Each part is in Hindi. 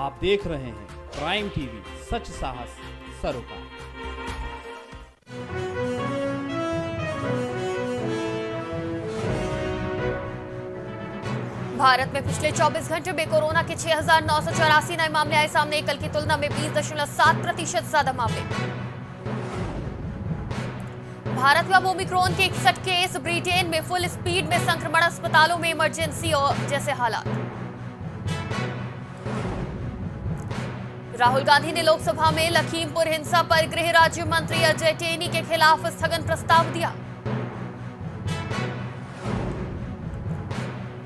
आप देख रहे हैं प्राइम टीवी सच साहस सरोकार भारत में पिछले 24 घंटे में कोरोना के छह नए मामले आए सामने कल की तुलना में बीस दशमलव सात प्रतिशत ज्यादा मामले भारत में अब ओमिक्रोन के इकसठ केस ब्रिटेन में फुल स्पीड में संक्रमण अस्पतालों में इमरजेंसी और जैसे हालात राहुल गांधी ने लोकसभा में लखीमपुर हिंसा पर गृह राज्य मंत्री अजय टेनी के खिलाफ स्थगन प्रस्ताव दिया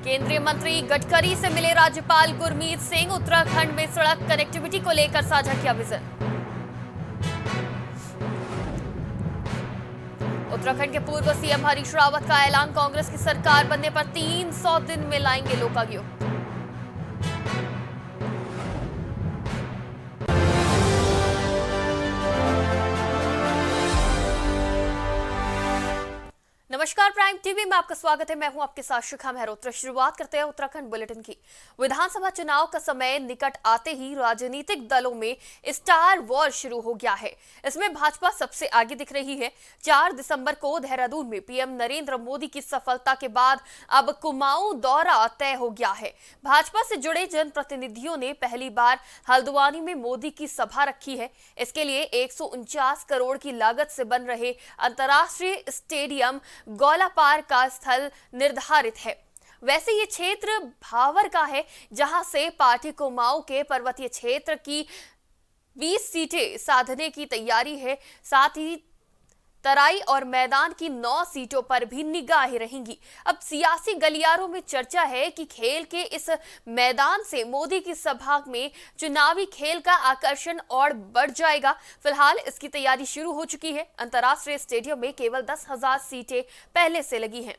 केंद्रीय मंत्री गडकरी से मिले राज्यपाल गुरमीत सिंह उत्तराखंड में सड़क कनेक्टिविटी को लेकर साझा किया विजन उत्तराखंड के पूर्व सीएम हरीश रावत का ऐलान कांग्रेस की सरकार बनने पर 300 दिन में लाएंगे लोकायोग नमस्कार प्राइम टीवी में आपका स्वागत है मैं हूं आपके साथ शिखा मेहरोत्र शुरुआत करते हैं उत्तराखंड बुलेटिन की विधानसभा चुनाव का समय निकट आते ही राजनीतिक दलों में स्टार वॉर शुरू हो गया है इसमें भाजपा सबसे आगे दिख रही है 4 दिसंबर को देहरादून में पीएम नरेंद्र मोदी की सफलता के बाद अब कुमाऊं दौरा तय हो गया है भाजपा से जुड़े जनप्रतिनिधियों ने पहली बार हल्द्वानी में मोदी की सभा रखी है इसके लिए एक करोड़ की लागत से बन रहे अंतर्राष्ट्रीय स्टेडियम गोलापार का स्थल निर्धारित है वैसे ये क्षेत्र भावर का है जहां से पार्टी को माओ के पर्वतीय क्षेत्र की 20 सीटें साधने की तैयारी है साथ ही तराई और मैदान की नौ सीटों पर भी निगाह रहेंगी अब सियासी गलियारों में चर्चा है कि खेल के इस मैदान से मोदी की सभा में चुनावी खेल का आकर्षण और बढ़ जाएगा फिलहाल इसकी तैयारी शुरू हो चुकी है अंतर्राष्ट्रीय स्टेडियम में केवल दस हजार सीटें पहले से लगी हैं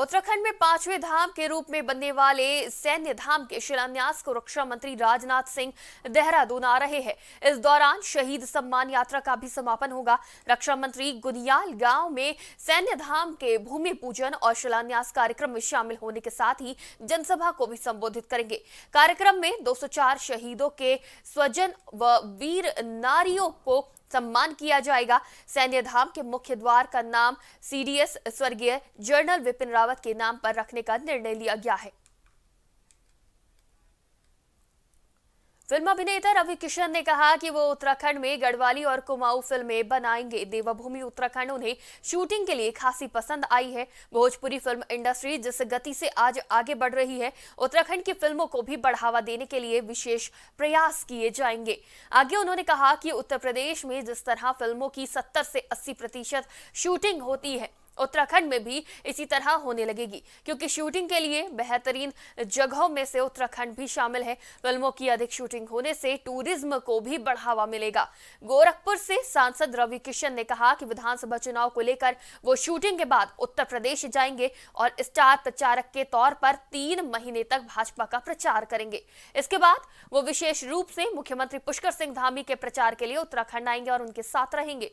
उत्तराखंड में पांचवें धाम के रूप में बनने वाले सैन्य धाम के शिलान्यास को रक्षा मंत्री राजनाथ सिंह देहरादून आ रहे हैं इस दौरान शहीद सम्मान यात्रा का भी समापन होगा रक्षा मंत्री गुनियाल गांव में सैन्य धाम के भूमि पूजन और शिलान्यास कार्यक्रम में शामिल होने के साथ ही जनसभा को भी संबोधित करेंगे कार्यक्रम में दो शहीदों के स्वजन व वीर नारियों को सम्मान किया जाएगा सैन्य धाम के मुख्य द्वार का नाम सीडीएस स्वर्गीय जनरल विपिन रावत के नाम पर रखने का निर्णय लिया गया है फिल्म अभिनेता रवि किशन ने कहा कि वो उत्तराखंड में गढ़वाली और कुमाऊ फिल्में बनाएंगे देवभूमि उत्तराखंड उन्हें शूटिंग के लिए खासी पसंद आई है भोजपुरी फिल्म इंडस्ट्री जिस गति से आज आगे बढ़ रही है उत्तराखंड की फिल्मों को भी बढ़ावा देने के लिए विशेष प्रयास किए जाएंगे आगे उन्होंने कहा कि उत्तर प्रदेश में जिस तरह फिल्मों की सत्तर से अस्सी प्रतिशत शूटिंग होती है उत्तराखंड में भी इसी तरह होने लगेगी क्योंकि शूटिंग के लिए बेहतरीन जगहों में से उत्तराखंड भी शामिल है फिल्मों की अधिक शूटिंग होने से टूरिज्म को भी बढ़ावा मिलेगा गोरखपुर से सांसद रवि किशन ने कहा कि विधानसभा चुनाव को लेकर वो शूटिंग के बाद उत्तर प्रदेश जाएंगे और स्टार प्रचारक के तौर पर तीन महीने तक भाजपा का प्रचार करेंगे इसके बाद वो विशेष रूप से मुख्यमंत्री पुष्कर सिंह धामी के प्रचार के लिए उत्तराखंड आएंगे और उनके साथ रहेंगे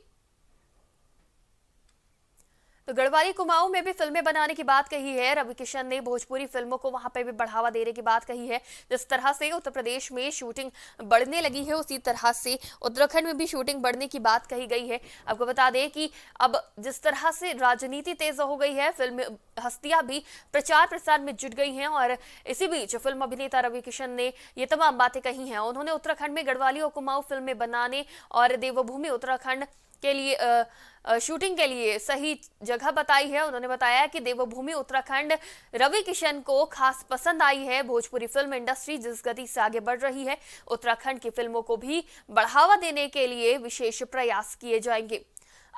तो गढ़वाली कुमाऊं में भी फिल्में बनाने की बात कही है रवि किशन ने भोजपुरी फिल्मों को वहां पर भी बढ़ावा देने की बात कही है जिस तरह से उत्तर प्रदेश में शूटिंग बढ़ने लगी है उसी तरह से उत्तराखंड में भी शूटिंग बढ़ने की बात कही गई है आपको बता दें कि अब जिस तरह से राजनीति तेज हो गई है फिल्म हस्तियां भी प्रचार प्रसार में जुट गई हैं और इसी बीच फिल्म अभिनेता रवि किशन ने ये तमाम बातें कही हैं उन्होंने उत्तराखंड में गढ़वाली और कुमाऊं फिल्में बनाने और देवभूमि उत्तराखंड के लिए आ, शूटिंग के लिए सही जगह बताई है उन्होंने बताया कि देवभूमि उत्तराखंड रवि किशन को खास पसंद आई है भोजपुरी फिल्म इंडस्ट्री जिस गति से आगे बढ़ रही है उत्तराखंड की फिल्मों को भी बढ़ावा देने के लिए विशेष प्रयास किए जाएंगे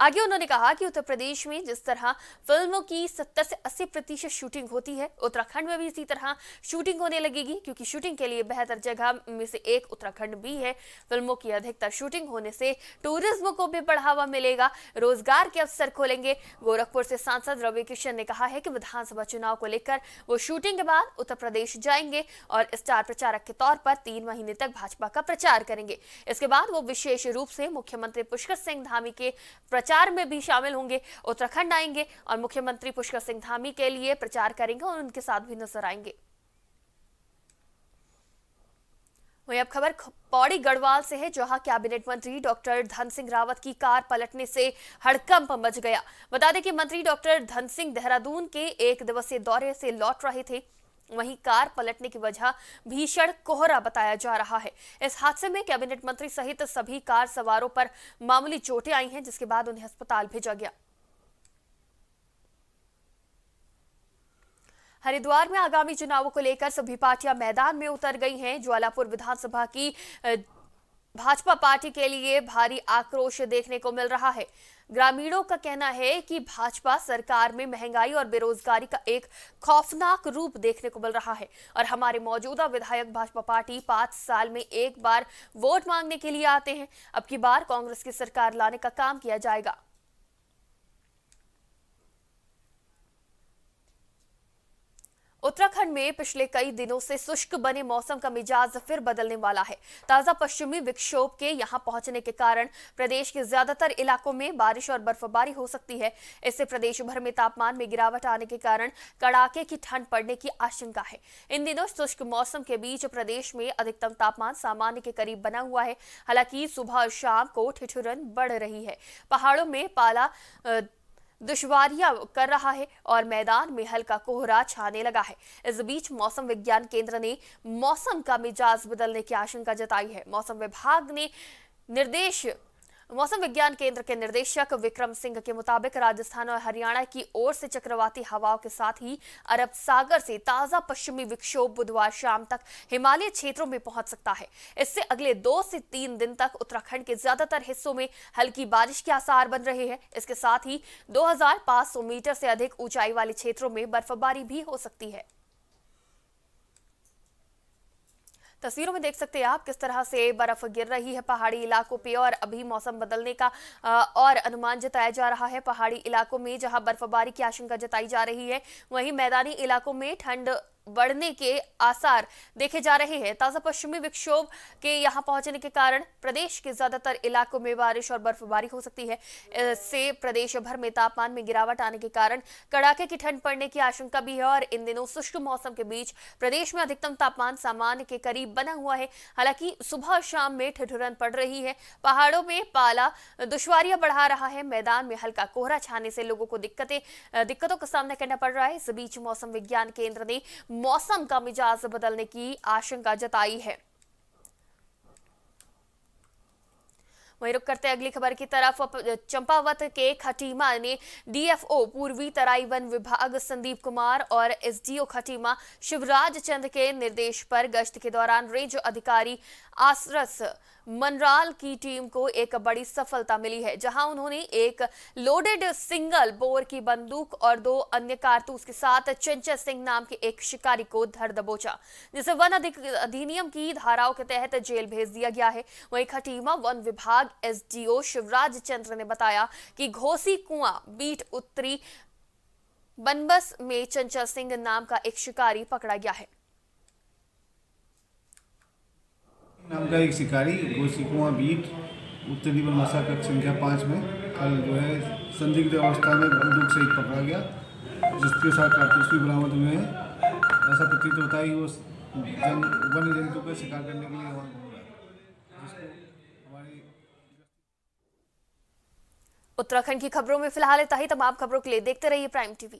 आगे उन्होंने कहा कि उत्तर प्रदेश में जिस तरह फिल्मों की सत्तर से अस्सी प्रतिशत शूटिंग होती है उत्तराखंड में भी इसी तरह शूटिंग होने लगेगी क्योंकि शूटिंग के लिए बेहतर जगह में से एक उत्तराखंड भी है फिल्मों की अधिकतर शूटिंग होने से टूरिज्म को भी बढ़ावा मिलेगा रोजगार के अवसर खोलेंगे गोरखपुर से सांसद रवि किशन ने कहा है कि विधानसभा चुनाव को लेकर वो शूटिंग के बाद उत्तर प्रदेश जाएंगे और स्टार प्रचारक के तौर पर तीन महीने तक भाजपा का प्रचार करेंगे इसके बाद वो विशेष रूप से मुख्यमंत्री पुष्कर सिंह धामी के प्रचार में भी शामिल होंगे उत्तराखंड आएंगे और मुख्यमंत्री पुष्कर सिंह धामी के लिए प्रचार करेंगे और उनके साथ भी नजर आएंगे वही अब खबर पौड़ी गढ़वाल से है जहां कैबिनेट मंत्री डॉक्टर धन सिंह रावत की कार पलटने से हड़कंप मच गया बता दें कि मंत्री डॉक्टर धन सिंह देहरादून के एक दिवसीय दौरे से लौट रहे थे वहीं कार पलटने की वजह भीषण कोहरा बताया जा रहा है इस हादसे में कैबिनेट मंत्री सहित सभी कार सवारों पर मामूली चोटें आई हैं जिसके बाद उन्हें अस्पताल भेजा गया हरिद्वार में आगामी चुनावों को लेकर सभी पार्टियां मैदान में उतर गई हैं ज्वालापुर विधानसभा की भाजपा पार्टी के लिए भारी आक्रोश देखने को मिल रहा है ग्रामीणों का कहना है कि भाजपा सरकार में महंगाई और बेरोजगारी का एक खौफनाक रूप देखने को मिल रहा है और हमारे मौजूदा विधायक भाजपा पार्टी पांच साल में एक बार वोट मांगने के लिए आते हैं अब की बार कांग्रेस की सरकार लाने का काम किया जाएगा उत्तराखंड में पिछले कई दिनों से शुष्क बने मौसम का मिजाज फिर बदलने वाला है ताजा पश्चिमी विक्षोभ के यहां पहुंचने के कारण प्रदेश के ज्यादातर इलाकों में बारिश और बर्फबारी हो सकती है इससे प्रदेश भर में तापमान में गिरावट आने के कारण कड़ाके की ठंड पड़ने की आशंका है इन दिनों शुष्क मौसम के बीच प्रदेश में अधिकतम तापमान सामान्य के करीब बना हुआ है हालांकि सुबह और शाम को ठिठुरन बढ़ रही है पहाड़ों में पाला दुश्वारियां कर रहा है और मैदान में हल्का कोहरा छाने लगा है इस बीच मौसम विज्ञान केंद्र ने मौसम का मिजाज बदलने की आशंका जताई है मौसम विभाग ने निर्देश मौसम विज्ञान केंद्र के निर्देशक विक्रम सिंह के मुताबिक राजस्थान और हरियाणा की ओर से चक्रवाती हवाओं के साथ ही अरब सागर से ताजा पश्चिमी विक्षोभ बुधवार शाम तक हिमालय क्षेत्रों में पहुंच सकता है इससे अगले दो से तीन दिन तक उत्तराखंड के ज्यादातर हिस्सों में हल्की बारिश के आसार बन रहे हैं इसके साथ ही दो मीटर से अधिक ऊंचाई वाले क्षेत्रों में बर्फबारी भी हो सकती है तस्वीरों में देख सकते हैं आप किस तरह से बर्फ गिर रही है पहाड़ी इलाकों पे और अभी मौसम बदलने का और अनुमान जताया जा रहा है पहाड़ी इलाकों में जहां बर्फबारी की आशंका जताई जा रही है वहीं मैदानी इलाकों में ठंड बढ़ने के आसार देखे जा रहे हैं ताजा पश्चिमी विक्षोभ के यहां पहुंचने के कारण प्रदेश के ज्यादातर इलाकों में बारिश और बर्फबारी हो सकती है से प्रदेश भर में तापमान में गिरावट आने के कारण कड़ाके की ठंड पड़ने की आशंका भी है और इन दिनों शुष्क मौसम के बीच प्रदेश में अधिकतम तापमान सामान्य के करीब बना हुआ है हालांकि सुबह शाम में ठिठुरन पड़ रही है पहाड़ों में पाला दुश्वारियां बढ़ा रहा है मैदान में हल्का कोहरा छाने से लोगों को दिक्कतें दिक्कतों का सामना करना पड़ रहा है इस बीच मौसम विज्ञान केंद्र ने मौसम का मिजाज बदलने की आशंका जताई है वहीं रुक करते अगली खबर की तरफ चंपावत के खटीमा ने डीएफओ पूर्वी तराई वन विभाग संदीप कुमार और एसडीओ खटीमा शिवराज चंद के निर्देश पर गश्त के दौरान रेंज अधिकारी आसरस मनराल की टीम को एक बड़ी सफलता मिली है जहां उन्होंने एक लोडेड सिंगल बोर की बंदूक और दो अन्य कारतूस के साथ चंचल सिंह नाम के एक शिकारी को धर दबोचा जिसे वन अधिनियम की धाराओं के तहत जेल भेज दिया गया है वहीं खटीमा वन विभाग एसडीओ शिवराज चंद्र ने बताया कि घोसी कुआं बीट उत्तरी बनबस में चंचल सिंह नाम का एक शिकारी पकड़ा गया है नाम का एक शिकारी गोशिकुआ बीट उत्तरी बनवासा कक्ष संख्या पाँच में कल जो है संदिग्ध अवस्था में बंदूक से पकड़ा गया जिसके साथ कारतूस भी बरामद हुए हैं ऐसा प्रतीत होता है वो जन वन्य जंतु का शिकार करने के लिए वहाँ उत्तराखंड की खबरों में फिलहाल इतना ही तमाम खबरों के लिए देखते रहिए प्राइम टीवी